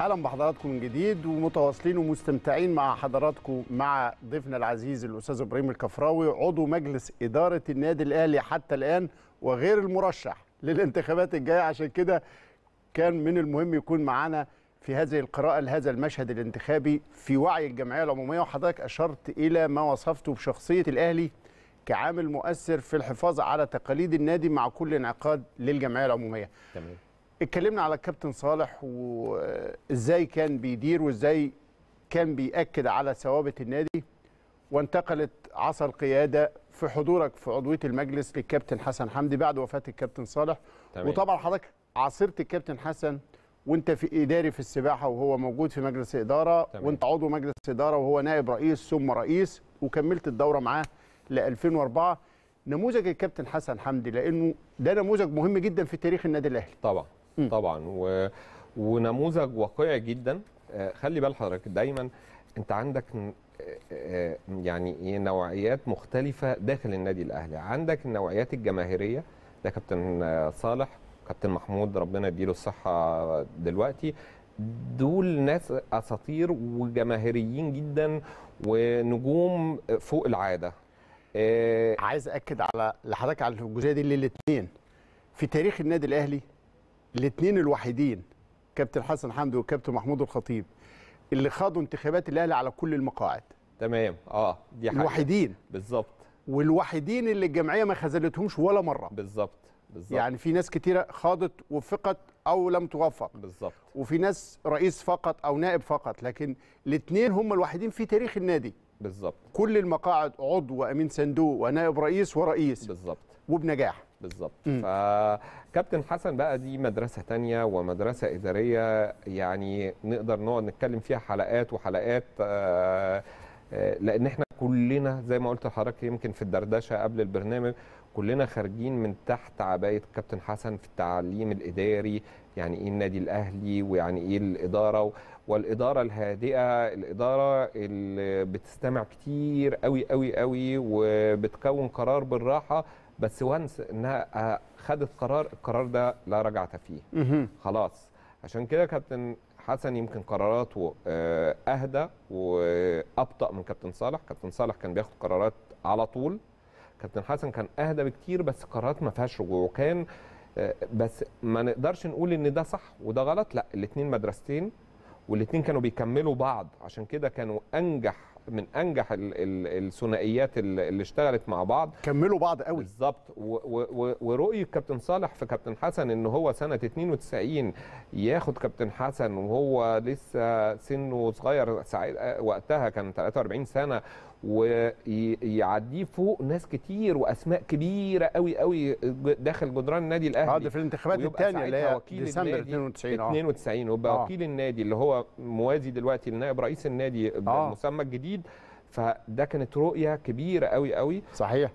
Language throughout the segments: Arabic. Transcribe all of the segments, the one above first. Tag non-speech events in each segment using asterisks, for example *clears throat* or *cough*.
اهلا بحضراتكم من جديد ومتواصلين ومستمتعين مع حضراتكم مع ضيفنا العزيز الاستاذ ابراهيم الكفراوي عضو مجلس اداره النادي الاهلي حتى الان وغير المرشح للانتخابات الجايه عشان كده كان من المهم يكون معانا في هذه القراءة لهذا المشهد الانتخابي في وعي الجمعية العمومية وحضرتك أشرت إلى ما وصفته بشخصية الأهلي كعامل مؤثر في الحفاظ على تقاليد النادي مع كل انعقاد للجمعية العمومية تمام. اتكلمنا على الكابتن صالح وازاي كان بيدير وازاي كان بيأكد على ثوابت النادي وانتقلت عصا القيادة في حضورك في عضوية المجلس للكابتن حسن حمدي بعد وفاة الكابتن صالح تمام. وطبعا حضرتك عاصرت الكابتن حسن وانت في إداري في السباحة وهو موجود في مجلس إدارة تمام. وانت عضو مجلس إدارة وهو نائب رئيس ثم رئيس وكملت الدورة معاه ل 2004 نموذج الكابتن حسن حمدي لأنه ده نموذج مهم جدا في تاريخ النادي الأهلي طبعا طبعا و... ونموذج واقعي جدا آه، خلي بال حضرتك دايما انت عندك آه، آه، يعني إيه، نوعيات مختلفه داخل النادي الاهلي عندك النوعيات الجماهيريه ده كابتن صالح كابتن محمود ربنا يديله الصحه دلوقتي دول ناس اساطير وجماهيريين جدا ونجوم فوق العاده عايز اكد على لحضرتك على الجزئيه دي للاثنين في تاريخ النادي الاهلي الاثنين الوحيدين كابتن حسن حمدي وكابتن محمود الخطيب اللي خاضوا انتخابات الاهلي على كل المقاعد تمام اه دي حاجة. الوحيدين بالظبط والوحيدين اللي الجمعيه ما خذلتهمش ولا مره بالظبط بالظبط يعني في ناس كتيره خاضت وفقت او لم توفق بالظبط وفي ناس رئيس فقط او نائب فقط لكن الاثنين هم الوحيدين في تاريخ النادي بالظبط كل المقاعد عضو وامين صندوق ونائب رئيس ورئيس بالظبط وبنجاح بالظبط فكابتن حسن بقى دي مدرسه تانية ومدرسه اداريه يعني نقدر نقعد نتكلم فيها حلقات وحلقات آه، آه، لان احنا كلنا زي ما قلت لحضرتك يمكن في الدردشه قبل البرنامج كلنا خارجين من تحت عبايه كابتن حسن في التعليم الاداري يعني ايه النادي الاهلي ويعني ايه الاداره والاداره الهادئه الاداره اللي بتستمع كتير قوي قوي قوي وبتكون قرار بالراحه بس وانس انها خدت قرار القرار ده لا رجعه فيه خلاص عشان كده كابتن حسن يمكن قراراته آه، اهدى وابطا من كابتن صالح كابتن صالح كان بياخد قرارات على طول كابتن حسن كان اهدى بكتير بس قرارات ما فيهاش رجوع وكان آه، بس ما نقدرش نقول ان ده صح وده غلط لا الاثنين مدرستين والاثنين كانوا بيكملوا بعض عشان كده كانوا انجح من انجح الثنائيات اللي اشتغلت مع بعض كملوا بعض قوي بالظبط ورؤيه كابتن صالح في كابتن حسن ان هو سنه 92 ياخد كابتن حسن وهو لسه سنه صغير آه، وقتها كان 43 سنه ويعديه فوق ناس كتير واسماء كبيره قوي قوي داخل جدران النادي الاهلي اه ده في الانتخابات الثانيه اللي هي ديسمبر 92 اه 92 وبقى آه. وكيل النادي اللي هو موازي دلوقتي لنائب رئيس النادي بالمسمى آه. الجديد فده كانت رؤيه كبيره قوي قوي صحيح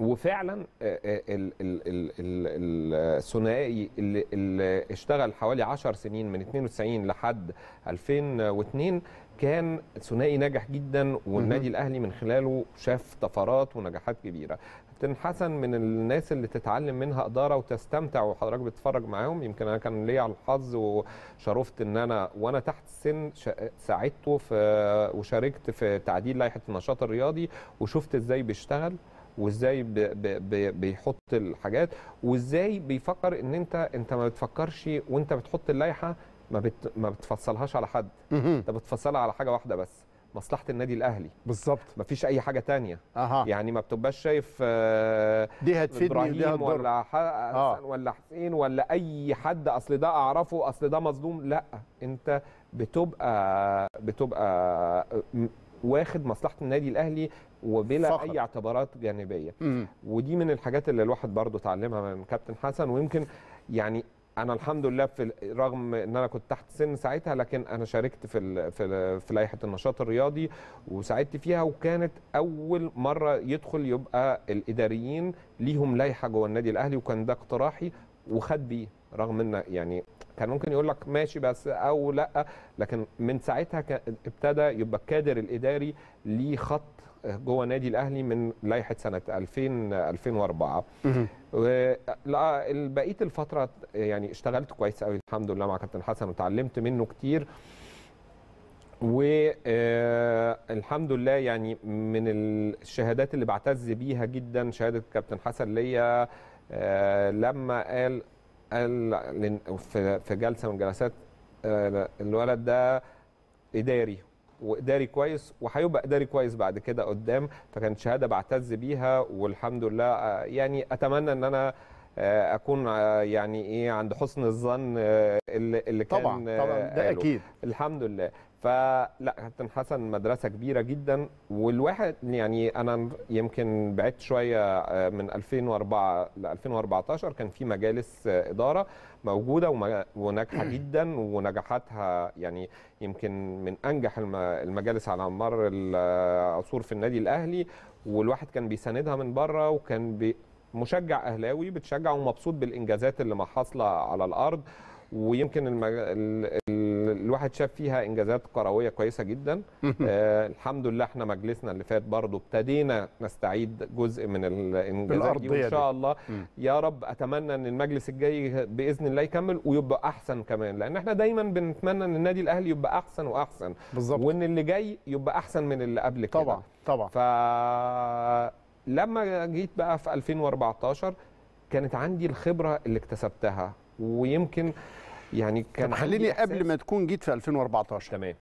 وفعلا آه، آه، الثنائي اللي اشتغل حوالي 10 سنين من 92 لحد 2002 كان ثنائي ناجح جدا والنادي الاهلي من خلاله شاف طفرات ونجاحات كبيره كابتن حسن من الناس اللي تتعلم منها اداره وتستمتع وحضرتك بتتفرج معاهم يمكن انا كان ليا الحظ وشرفت ان انا وانا تحت السن ساعدته في وشاركت في تعديل لائحه النشاط الرياضي وشفت ازاي بيشتغل وازاي بيحط الحاجات وازاي بيفكر ان انت انت ما بتفكرش وانت بتحط اللائحه ما بت ما بتفصلهاش على حد انت بتفصلها على حاجه واحده بس مصلحه النادي الاهلي بالظبط مفيش اي حاجه تانية أها. يعني ما بتبقاش شايف آه دي هتفيدني دي هتضر ولا آه. حسن آه. ولا حسين ولا اي حد اصل ده اعرفه اصل ده مظلوم لا انت بتبقى بتبقى واخد مصلحه النادي الاهلي وبلا فخر. اي اعتبارات جانبيه مم. ودي من الحاجات اللي الواحد برضو اتعلمها من كابتن حسن ويمكن يعني انا الحمد لله في رغم ان انا كنت تحت سن ساعتها لكن انا شاركت في في, في لائحه النشاط الرياضي وساعدت فيها وكانت اول مره يدخل يبقى الاداريين ليهم لائحه جوه النادي الاهلي وكان ده اقتراحي وخد بيه رغم ان يعني كان ممكن يقول لك ماشي بس او لا لكن من ساعتها ابتدى يبقى الكادر الاداري ليه خط جوه نادي الاهلي من لائحه سنه 2000 2004 بقيه الفتره يعني اشتغلت كويس قوي الحمد لله مع كابتن حسن وتعلمت منه كتير والحمد آه، لله يعني من الشهادات اللي بعتز بيها جدا شهاده كابتن حسن ليا آه، لما قال قال في جلسه من جلسات آه، الولد ده اداري واداري كويس وهيبقى اداري كويس بعد كده قدام فكانت شهاده بعتز بيها والحمد لله آه، يعني اتمنى ان انا آه، اكون آه، يعني ايه عند حسن الظن آه، اللي كان طبعا طبعا ده قاله. اكيد الحمد لله فلا كابتن حسن مدرسه كبيره جدا والواحد يعني انا يمكن بعدت شويه من 2004 ل 2014 كان في مجالس اداره موجوده وناجحه *clears throat* جدا ونجاحاتها يعني يمكن من انجح المجالس على مر العصور في النادي الاهلي والواحد كان بيساندها من بره وكان بي مشجع اهلاوي بتشجع ومبسوط بالانجازات اللي حاصله على الارض ويمكن المج... ال... ال... الواحد شاف فيها انجازات كرويه كويسه جدا آه الحمد لله احنا مجلسنا اللي فات برضه ابتدينا نستعيد جزء من الانجازات دي وان شاء الله يا رب اتمنى ان المجلس الجاي باذن الله يكمل ويبقى احسن كمان لان احنا دايما بنتمنى ان النادي الاهلي يبقى احسن واحسن بالظبط وان اللي جاي يبقى احسن من اللي قبل كده طبعا طبعا ف لما جيت بقى في 2014 كانت عندي الخبره اللي اكتسبتها ويمكن يعني كان طب خليني قبل ما تكون جيت في 2014 تمام